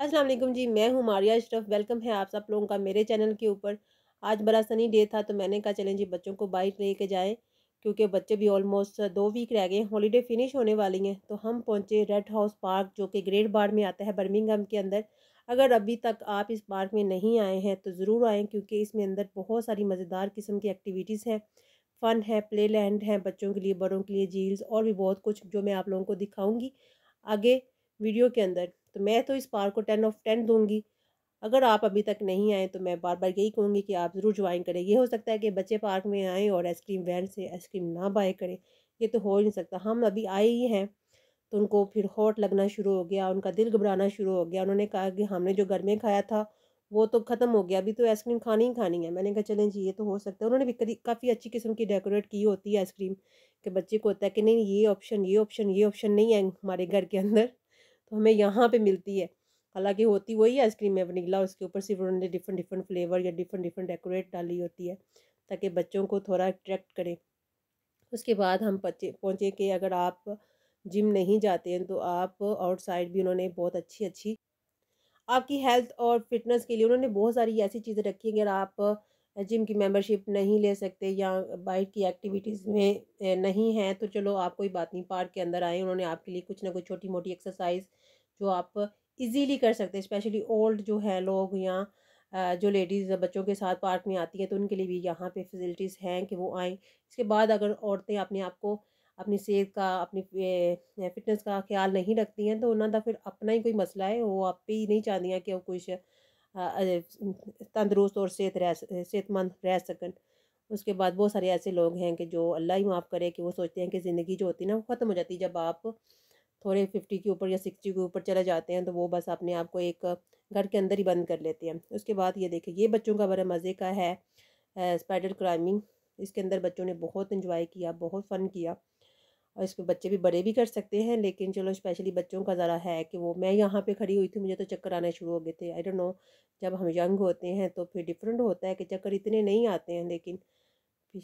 असलम जी मैं हूँ मारिया अशरफ वेलकम है आप सब लोगों का मेरे चैनल के ऊपर आज बड़ा सनी डे था तो मैंने कहा चलें जी बच्चों को बाइक लेके जाएँ क्योंकि बच्चे भी ऑलमोस्ट दो वीक रह गए हॉलीडे फिनिश होने वाली हैं तो हम पहुँचे रेड हाउस पार्क जो कि ग्रेट बार में आता है बर्मिंगम के अंदर अगर अभी तक आप इस पार्क में नहीं आए हैं तो ज़रूर आएँ क्योंकि इसमें अंदर बहुत सारी मज़ेदार किस्म की एक्टिविटीज़ हैं फ़न है प्ले लैंड है बच्चों के लिए बड़ों के लिए झील्स और भी बहुत कुछ जो मैं आप लोगों को दिखाऊँगी आगे वीडियो के अंदर तो मैं तो इस पार्क को टेन ऑफ टेन दूंगी अगर आप अभी तक नहीं आए तो मैं बार बार यही कहूँगी कि आप ज़रूर ज्वाइन करें ये हो सकता है कि बच्चे पार्क में आएँ और आइसक्रीम वैन से आइसक्रीम ना बाय करें ये तो हो ही नहीं सकता हम अभी आए ही हैं तो उनको फिर हॉट लगना शुरू हो गया उनका दिल घबराना शुरू हो गया उन्होंने कहा कि हमने जो घर में खाया था वो तो ख़त्म हो गया अभी तो आइसक्रीम खानी ही खानी है मैंने कहा चलें जी ये तो हो सकता है उन्होंने भी काफ़ी अच्छी किस्म की डेकोरेट की होती है आइसक्रीम के बच्चे को होता है कि नहीं ये ऑप्शन ये ऑप्शन ये ऑप्शन नहीं है हमारे घर के अंदर तो हमें यहाँ पे मिलती है हालांकि होती वही आइसक्रीम है वनीला उसके ऊपर सिर्फ उन्होंने डिफरेंट डिफरेंट फ्लेवर या डिफरेंट डिफरेंट डेकोरेट डाली होती है ताकि बच्चों को थोड़ा अट्रैक्ट करें उसके बाद हम पचे पहुँचे कि अगर आप जिम नहीं जाते हैं तो आप आउटसाइड भी उन्होंने बहुत अच्छी अच्छी आपकी हेल्थ और फिटनेस के लिए उन्होंने बहुत सारी ऐसी चीज़ें रखी हैं अगर आप जिम की मेंबरशिप नहीं ले सकते या बाइट की एक्टिविटीज़ में नहीं हैं तो चलो आप कोई बात नहीं पार्क के अंदर आए उन्होंने आपके लिए कुछ ना कुछ छोटी मोटी एक्सरसाइज जो आप इजीली कर सकते हैं स्पेशली ओल्ड जो है लोग या जो लेडीज़ बच्चों के साथ पार्क में आती हैं तो उनके लिए भी यहाँ पे फैसिलिटीज़ हैं कि वो आएँ इसके बाद अगर औरतें अपने आप को अपनी सेहत का अपनी फिटनेस का ख्याल नहीं रखती हैं तो उन्होंने फिर अपना ही कोई मसला है वो आप पे ही नहीं चाहती हैं कि वो कुछ तंदरुस्त और सेहत रह सेहतमंद रह सकन उसके बाद बहुत सारे ऐसे लोग हैं कि जो अल्लाह ही माफ़ करे कि वो सोचते हैं कि ज़िंदगी जो होती है ना वो ख़त्म हो जाती है जब आप थोड़े फिफ्टी के ऊपर या सिक्सटी के ऊपर चले जाते हैं तो वो बस अपने आप को एक घर के अंदर ही बंद कर लेते हैं उसके बाद ये देखिए ये बच्चों का बड़ा मज़े का है स्पाइडल क्लाइंबिंग इसके अंदर बच्चों ने बहुत इन्जॉय किया बहुत फ़न किया और इसको बच्चे भी बड़े भी कर सकते हैं लेकिन चलो स्पेशली बच्चों का ज़रा है कि वो मैं यहाँ पे खड़ी हुई थी मुझे तो चक्कर आने शुरू हो गए थे आई डोंट नो जब हम यंग होते हैं तो फिर डिफरेंट होता है कि चक्कर इतने नहीं आते हैं लेकिन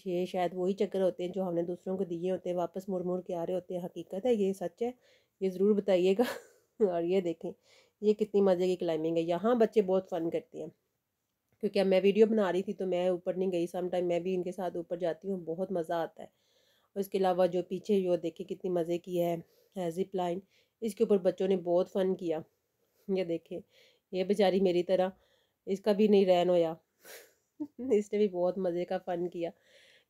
ये शायद वही चक्कर होते हैं जो हमने दूसरों को दिए होते हैं वापस मुड़ मुड़ के आ रहे होते हैं हकीकत है ये सच है ये ज़रूर बताइएगा और ये देखें ये कितनी मज़े की क्लाइंबिंग है यहाँ बच्चे बहुत फ़न करते हैं क्योंकि अब मैं वीडियो बना रही थी तो मैं ऊपर नहीं गई समटाइम मैं भी इनके साथ ऊपर जाती हूँ बहुत मज़ा आता है उसके अलावा जो पीछे जो देखें कितनी मज़े की है जिप लाइन इसके ऊपर बच्चों ने बहुत फ़न किया ये देखें ये बेचारी मेरी तरह इसका भी नहीं रहन होया इसने भी बहुत मज़े का फ़न किया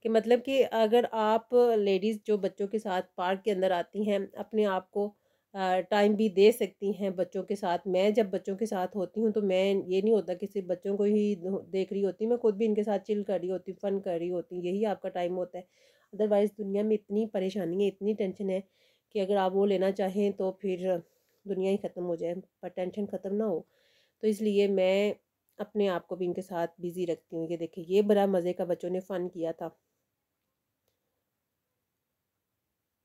कि मतलब कि अगर आप लेडीज़ जो बच्चों के साथ पार्क के अंदर आती हैं अपने आप को टाइम भी दे सकती हैं बच्चों के साथ मैं जब बच्चों के साथ होती हूँ तो मैं ये नहीं होता कि सिर्फ बच्चों को ही देख रही होती मैं खुद भी इनके साथ चिल कर रही होती फ़न कर रही होती यही आपका टाइम होता है अदरवाइज़ दुनिया में इतनी परेशानी है इतनी टेंशन है कि अगर आप वो लेना चाहें तो फिर दुनिया ही ख़त्म हो जाए पर टेंशन ख़त्म ना हो तो इसलिए मैं अपने आप को भी इनके साथ बिज़ी रखती हूँ ये देखिए ये बड़ा मज़े का बच्चों ने फ़न किया था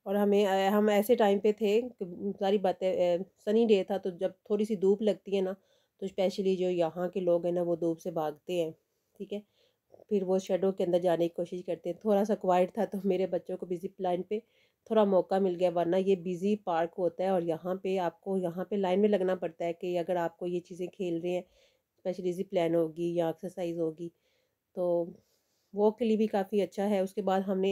और हमें हम ऐसे टाइम पे थे सारी बातें सनी डे था तो जब थोड़ी सी धूप लगती है ना तो स्पेशली जो यहाँ के लोग हैं ना वो धूप से भागते हैं ठीक है फिर वो शेडो के अंदर जाने की कोशिश करते हैं थोड़ा सा क्वाइट था तो मेरे बच्चों को बिज़ी लाइन पे थोड़ा मौका मिल गया वरना ये बिज़ी पार्क होता है और यहाँ पे आपको यहाँ पे लाइन में लगना पड़ता है कि अगर आपको ये चीज़ें खेल रहे हैं स्पेशली जी प्लान होगी या एक्सरसाइज होगी तो वॉक के लिए भी काफ़ी अच्छा है उसके बाद हमने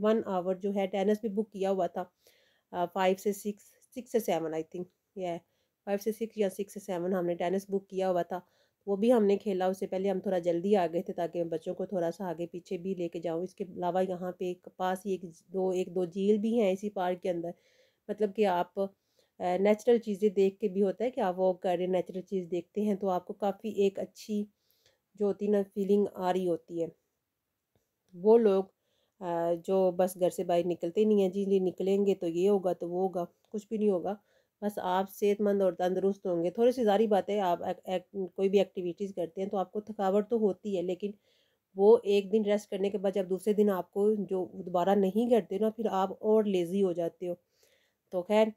वन आवर जो है टेनिस भी बुक किया हुआ था फाइव से सिक्स सिक्स से सेवन आई थिंक या फाइव से सिक्स या सिक्स से सेवन हमने टेनिस बुक किया हुआ था वो भी हमने खेला उससे पहले हम थोड़ा जल्दी आ गए थे ताकि मैं बच्चों को थोड़ा सा आगे पीछे भी लेके जाऊँ इसके अलावा यहाँ पे एक पास ही एक दो एक दो झील भी हैं इसी पार्क के अंदर मतलब कि आप नेचुरल चीज़ें देख के भी होता है कि आप वॉक कर रहे नेचुरल चीज़ देखते हैं तो आपको काफ़ी एक अच्छी जो होती ना फीलिंग आ रही होती है वो लोग जो बस घर से बाहर निकलते नहीं हैं जी जी निकलेंगे तो ये होगा तो वो होगा कुछ भी नहीं होगा बस आप सेहतमंद और तंदुरुस्त होंगे थोड़ी सी सारी बातें आप एक, एक, कोई भी एक्टिविटीज़ करते हैं तो आपको थकावट तो होती है लेकिन वो एक दिन रेस्ट करने के बाद जब दूसरे दिन आपको जो दोबारा नहीं करते ना फिर आप और लेज़ी हो जाते हो तो खैर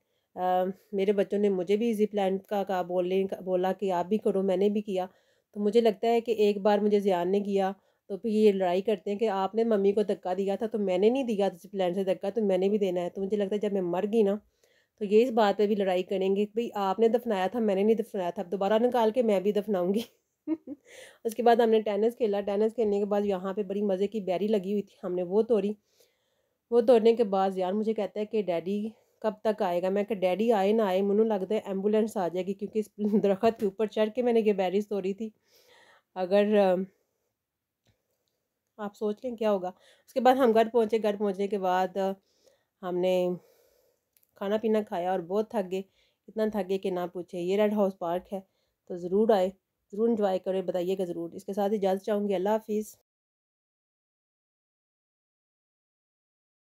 मेरे बच्चों ने मुझे भी इजी प्लान का कहा बोलने का बोला कि आप भी करो मैंने भी किया तो मुझे लगता है कि एक बार मुझे जियान ने किया तो फिर ये लड़ाई करते हैं कि आपने मम्मी को धक्का दिया था तो मैंने नहीं दिया तुझे प्लान से धक्का तो मैंने भी देना है तो मुझे लगता है जब मैं मर गई ना तो ये इस बात पे भी लड़ाई करेंगे भाई आपने दफनाया था मैंने नहीं दफनाया था अब दोबारा निकाल के मैं भी दफनाऊँगी उसके बाद हमने टेनिस खेला टेनिस खेलने के बाद यहाँ पर बड़ी मज़े की बैरी लगी हुई थी हमने वो तोड़ी वो तोड़ने के बाद यार मुझे कहता है कि डैडी कब तक आएगा मैं कह डैडी आए ना आए मनु लगता है एम्बुलेंस आ जाएगी क्योंकि इस दरख्त के ऊपर चढ़ के मैंने ये बैरीज तोड़ी थी अगर आप सोच लें क्या होगा उसके बाद हम घर पहुँचे घर पहुँचने के बाद हमने खाना पीना खाया और बहुत थक गए इतना थक गए कि ना पूछे ये रेड हाउस पार्क है तो ज़रूर आए ज़रूर इंजॉय करें बताइएगा ज़रूर इसके साथ इजाज़त चाहूँगी अल्लाह हाफिज़